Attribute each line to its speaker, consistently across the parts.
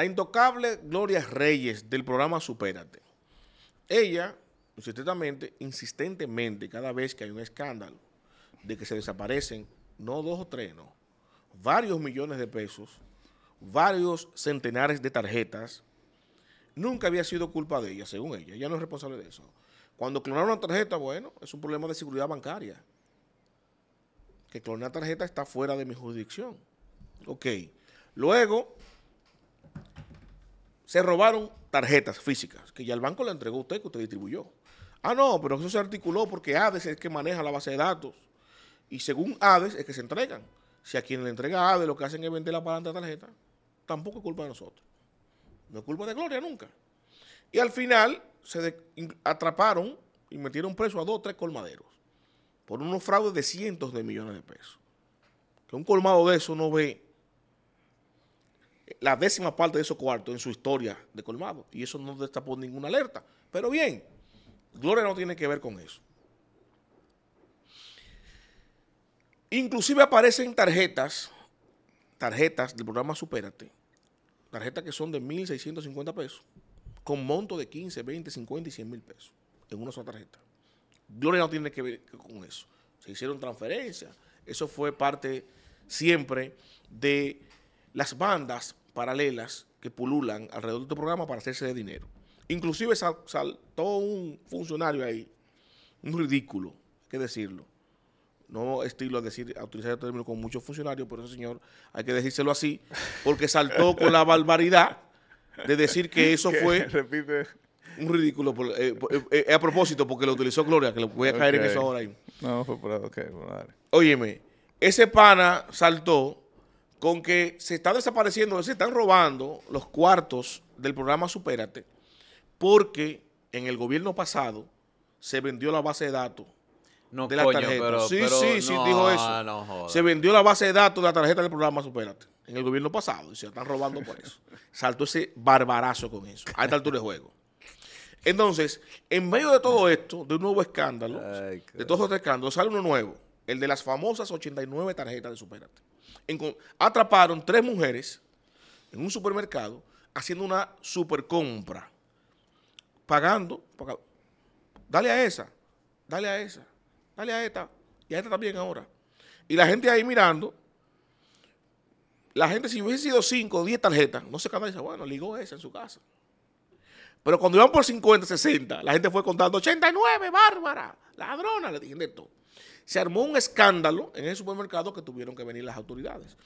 Speaker 1: La intocable Gloria Reyes del programa Supérate. Ella, insistentemente, insistentemente, cada vez que hay un escándalo de que se desaparecen, no dos o tres, no, varios millones de pesos, varios centenares de tarjetas, nunca había sido culpa de ella, según ella. Ella no es responsable de eso. Cuando clonaron una tarjeta, bueno, es un problema de seguridad bancaria. Que clonar tarjeta está fuera de mi jurisdicción. Ok. Luego, se robaron tarjetas físicas, que ya el banco le entregó a usted, que usted distribuyó. Ah, no, pero eso se articuló porque ADES es el que maneja la base de datos. Y según ADES es que se entregan. Si a quien le entrega ADES lo que hacen es vender la palanca de tarjeta, tampoco es culpa de nosotros. No es culpa de Gloria nunca. Y al final se atraparon y metieron preso a dos o tres colmaderos por unos fraudes de cientos de millones de pesos. Que un colmado de eso no ve la décima parte de esos cuartos en su historia de colmado. Y eso no destapó ninguna alerta. Pero bien, Gloria no tiene que ver con eso. Inclusive aparecen tarjetas, tarjetas del programa Supérate, tarjetas que son de 1.650 pesos, con monto de 15, 20, 50 y 100 mil pesos en una sola tarjeta. Gloria no tiene que ver con eso. Se hicieron transferencias. Eso fue parte siempre de las bandas paralelas que pululan alrededor de tu programa para hacerse de dinero. Inclusive saltó un funcionario ahí, un ridículo, hay que decirlo. No estilo a decir, a utilizar el término con muchos funcionarios, pero ese señor hay que decírselo así, porque saltó con la barbaridad de decir que eso fue repite. un ridículo. Eh, eh, eh, a propósito, porque lo utilizó Gloria, que lo voy a caer en eso ahora ahí. No, fue por, Óyeme, ese pana saltó con que se está desapareciendo, se están robando los cuartos del programa Supérate, porque en el gobierno pasado se vendió la base de datos de la tarjeta. sí, sí, sí, dijo eso. se vendió la base de datos de la tarjeta del programa Supérate en el gobierno pasado y se están robando por eso. Saltó ese barbarazo con eso, a esta altura de juego. Entonces, en medio de todo esto, de un nuevo escándalo, de todos estos escándalos, sale uno nuevo, el de las famosas 89 tarjetas de Supérate atraparon tres mujeres en un supermercado haciendo una supercompra, pagando, pagando, dale a esa, dale a esa, dale a esta, y a esta también ahora. Y la gente ahí mirando, la gente si hubiese sido 5 o 10 tarjetas, no se dice, bueno, ligó esa en su casa. Pero cuando iban por 50, 60, la gente fue contando 89, bárbara, ladrona, le dijeron de todo se armó un escándalo en el supermercado que tuvieron que venir las autoridades.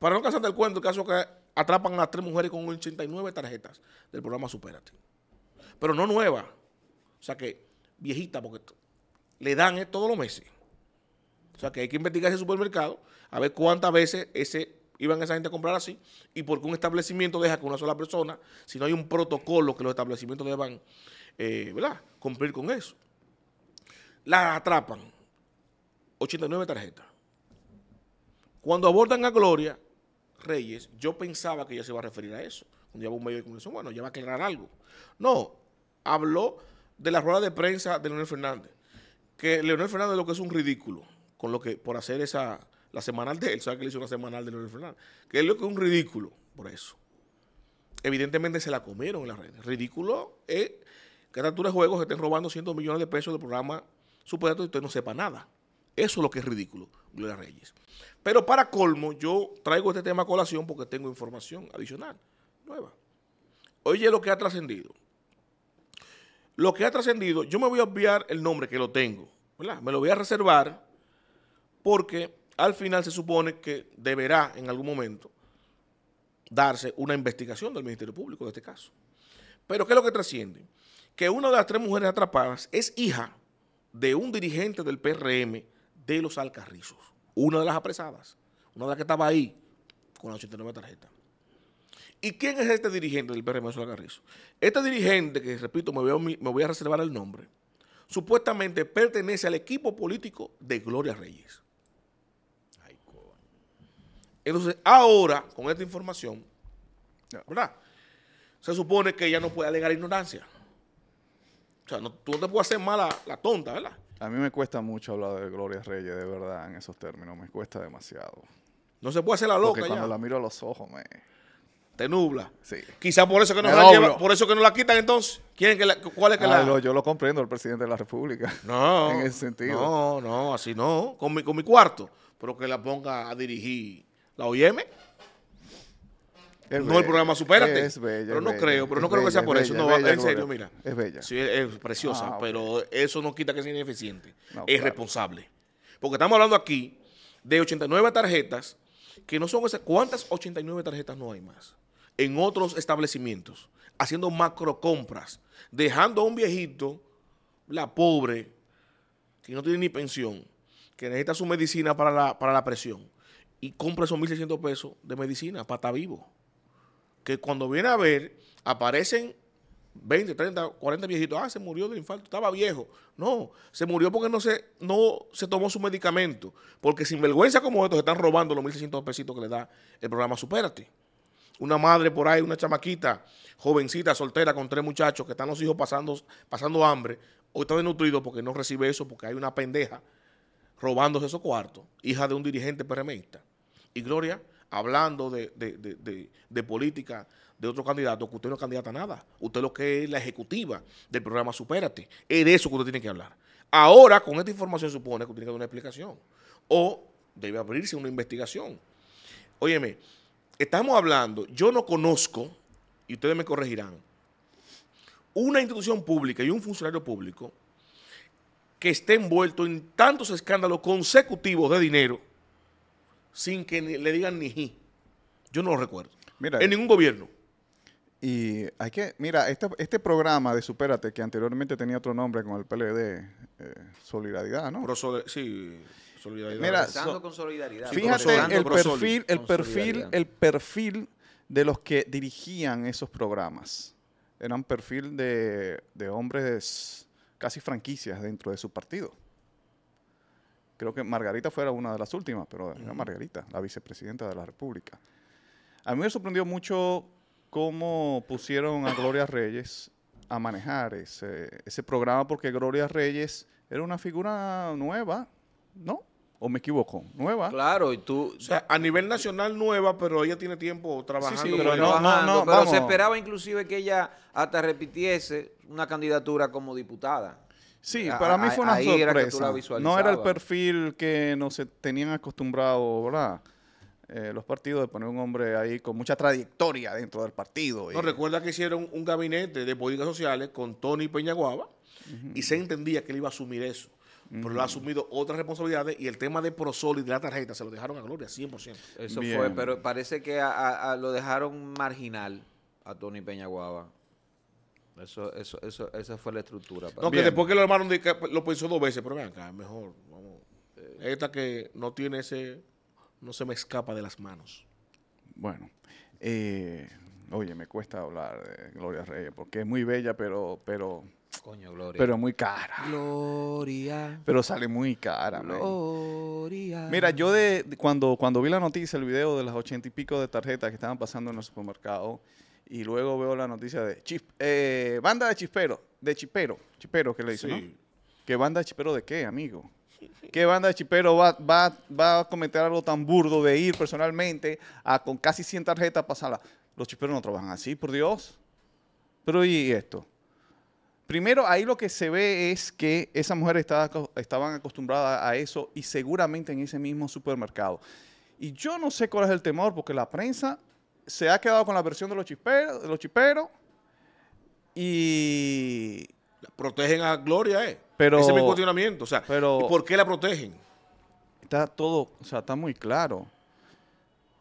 Speaker 1: Para no cansarte del cuento, el caso es que atrapan a tres mujeres con 89 tarjetas del programa Superate Pero no nueva. O sea que viejita, porque le dan eh, todos los meses. O sea que hay que investigar ese supermercado, a ver cuántas veces ese iban esa gente a comprar así y porque un establecimiento deja que una sola persona, si no hay un protocolo que los establecimientos deban eh, cumplir con eso. La atrapan. 89 tarjetas. Cuando abordan a Gloria Reyes, yo pensaba que ella se iba a referir a eso. Cuando lleva un medio de comunicación, bueno, ya va a aclarar algo. No, habló de la rueda de prensa de Leonel Fernández. Que Leonel Fernández lo que es un ridículo con lo que por hacer esa la semanal de él, sabe que le hizo una semanal de Leonel Fernández, que es lo que es un ridículo por eso. Evidentemente se la comieron en las redes. Ridículo es que a de juegos estén robando cientos millones de pesos del programa supuesto y usted no sepa nada. Eso es lo que es ridículo, Gloria Reyes. Pero para colmo, yo traigo este tema a colación porque tengo información adicional, nueva. Oye lo que ha trascendido. Lo que ha trascendido, yo me voy a obviar el nombre que lo tengo, ¿verdad? Me lo voy a reservar porque al final se supone que deberá en algún momento darse una investigación del Ministerio Público de este caso. Pero ¿qué es lo que trasciende? Que una de las tres mujeres atrapadas es hija de un dirigente del PRM, de los Alcarrizos. Una de las apresadas, una de las que estaba ahí con la 89 tarjeta. ¿Y quién es este dirigente del PRM de los alcarrizos Este dirigente, que repito, me voy, a, reservar el nombre, supuestamente pertenece al equipo político de Gloria Reyes. Entonces, ahora, con esta información, ¿verdad? Se supone que ella no puede alegar ignorancia. O sea, no, tú no te puedes hacer mala la tonta, ¿verdad? A mí me
Speaker 2: cuesta mucho hablar de Gloria Reyes, de verdad, en esos términos. Me cuesta demasiado. No se puede hacer la loca Porque cuando
Speaker 1: la miro a los ojos, me... Te nubla. Sí. Quizá por eso que no la por eso que no la quitan entonces. ¿Quién ¿Cuál es que la...? Ah, yo lo comprendo, el presidente de la República. No. en ese sentido. No, no, así no. Con mi, con mi cuarto. Pero que la ponga a dirigir. ¿La OIM? no el programa Supérate. pero no creo, pero no creo que sea por eso. no, en serio, mira. Es bella. es, preciosa, ah, pero eso no quita que sea ineficiente. es responsable. Porque estamos hablando aquí de 89 tarjetas que no son esas. ¿Cuántas 89 tarjetas no hay más? En otros establecimientos, haciendo macro compras, dejando a un viejito, la pobre, que no tiene ni pensión, que necesita su medicina para la, para la presión, y compra esos 1.600 pesos de medicina para estar vivo que cuando viene a ver, aparecen 20, 30, 40 viejitos. Ah, se murió del infarto, estaba viejo. No, se murió porque no se, no se tomó su medicamento. Porque sin vergüenza como estos se están robando los 1.600 pesitos que le da el programa Supérate. Una madre por ahí, una chamaquita, jovencita, soltera, con tres muchachos que están los hijos pasando, pasando hambre, o está desnutrido porque no recibe eso, porque hay una pendeja robándose esos cuartos, hija de un dirigente PRMista. Y Gloria, hablando de, política de otro candidato, que usted no es candidata a nada. Usted lo que es la ejecutiva del programa Supérate. Es de eso que usted tiene que hablar. Ahora, con esta información, supone que usted tiene que dar una explicación. O debe abrirse una investigación. Óyeme, estamos hablando, yo no conozco, y ustedes me corregirán, una institución pública y un funcionario público que esté envuelto en tantos escándalos consecutivos de dinero sin que le digan ni ji. Yo no lo recuerdo. en eh, ningún gobierno.
Speaker 2: Y hay que, mira, este, este programa de Supérate, que anteriormente tenía otro nombre con el PLD, eh, Solidaridad, ¿no?
Speaker 1: sí, Solidaridad. Mira, con solidaridad. Fíjate el perfil, el perfil, el
Speaker 2: perfil de los que dirigían esos programas. Eran perfil de, de hombres casi franquicias dentro de su partido. Creo que Margarita fuera una de las últimas, pero era Margarita, la vicepresidenta de la República. A mí me sorprendió mucho cómo pusieron a Gloria Reyes a manejar ese, programa, porque Gloria Reyes era una figura
Speaker 1: nueva, ¿no?
Speaker 2: ¿O me equivoco?
Speaker 1: Nueva. Claro, y tú... a nivel nacional nueva, pero ella tiene tiempo trabajando. Sí, pero, no, se esperaba inclusive que ella hasta repitiese una candidatura como diputada. Sí, para mí fue una sorpresa. no era el
Speaker 2: perfil que nos tenían acostumbrado, ¿verdad? Eh, los partidos de poner un hombre ahí con mucha trayectoria dentro del partido. No,
Speaker 1: recuerda que hicieron un gabinete de políticas sociales con Tony Peñaguaba y se entendía que él iba a asumir eso. Pero lo ha asumido otras responsabilidades y el tema de ProSol y de la tarjeta se lo dejaron a Gloria 100%. Eso fue, pero parece que lo dejaron marginal a Tony Peñaguaba. Eso, eso, eso, esa fue la estructura. No, que después que lo armaron, lo pensó dos veces, pero ven mejor, eh. Esta que no tiene ese, no se me escapa de las manos.
Speaker 2: Bueno, eh, oye, me cuesta hablar de Gloria Reyes, porque es muy bella, pero, pero Coño, Gloria. Pero muy cara. Gloria. Pero sale muy cara, Gloria. Mira, yo de, cuando, cuando vi la noticia, el video de las ochenta y pico de tarjetas que estaban pasando en los supermercados, y luego veo la noticia de eh, banda de chipero de chipero, chipero que le dice ¿no? ¿Qué banda de chipero de qué, amigo? ¿Qué banda de chipero va, va, a cometer algo tan burdo de ir personalmente a con casi 100 tarjetas pasarla? Los chiperos no trabajan así, por Dios. Pero ¿y esto? Primero, ahí lo que se ve es que esas mujeres estaba, estaban acostumbradas a eso y seguramente en ese mismo supermercado. Y yo no sé cuál es el temor, porque la prensa se ha quedado con la versión de los chisperos, de los
Speaker 1: y protegen a Gloria, eh. Pero, Ese es mi cuestionamiento. O sea, ¿y por qué la protegen?
Speaker 2: Está todo, o sea, está muy claro.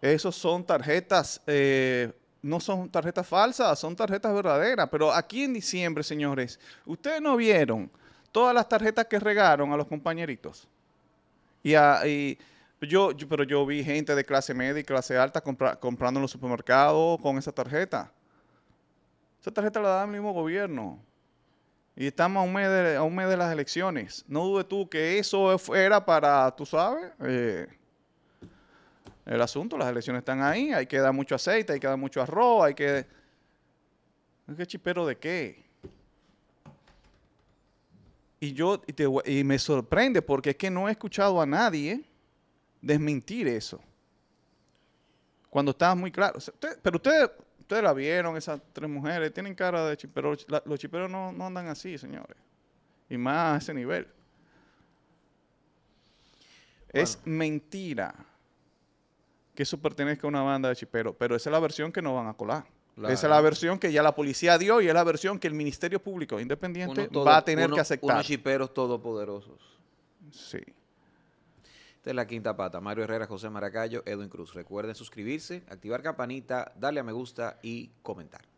Speaker 2: Esos son tarjetas, eh, no son tarjetas falsas, son tarjetas verdaderas. Pero aquí en diciembre, señores, ustedes no vieron todas las tarjetas que regaron a los compañeritos. Y, a, yo, pero yo vi gente de clase media y clase alta comprando en los supermercados con esa tarjeta. Esa tarjeta la da el mismo gobierno. Y estamos a un mes de, a un mes de las elecciones. No dudes tú que eso era para, tú sabes, eh, el asunto. Las elecciones están ahí. Hay que dar mucho aceite, hay que dar mucho arroz, hay que... ¿Qué chipero de qué? Y yo y me sorprende porque es que no he escuchado a nadie desmentir eso. Cuando estaba muy claro. pero ustedes, ustedes la vieron, esas tres mujeres, tienen cara de chipero. los chiperos no, andan así, señores. Y más a ese nivel. Es mentira que eso pertenezca a una banda de chiperos, pero esa es la versión que no van a colar. Esa es la versión que ya la policía dio y es la versión que el Ministerio Público Independiente va a tener que aceptar. Unos
Speaker 1: chiperos todopoderosos. Sí de la Quinta Pata. Mario Herrera, José Maracayo, Edwin Cruz. Recuerden suscribirse, activar campanita, darle a me gusta y comentar.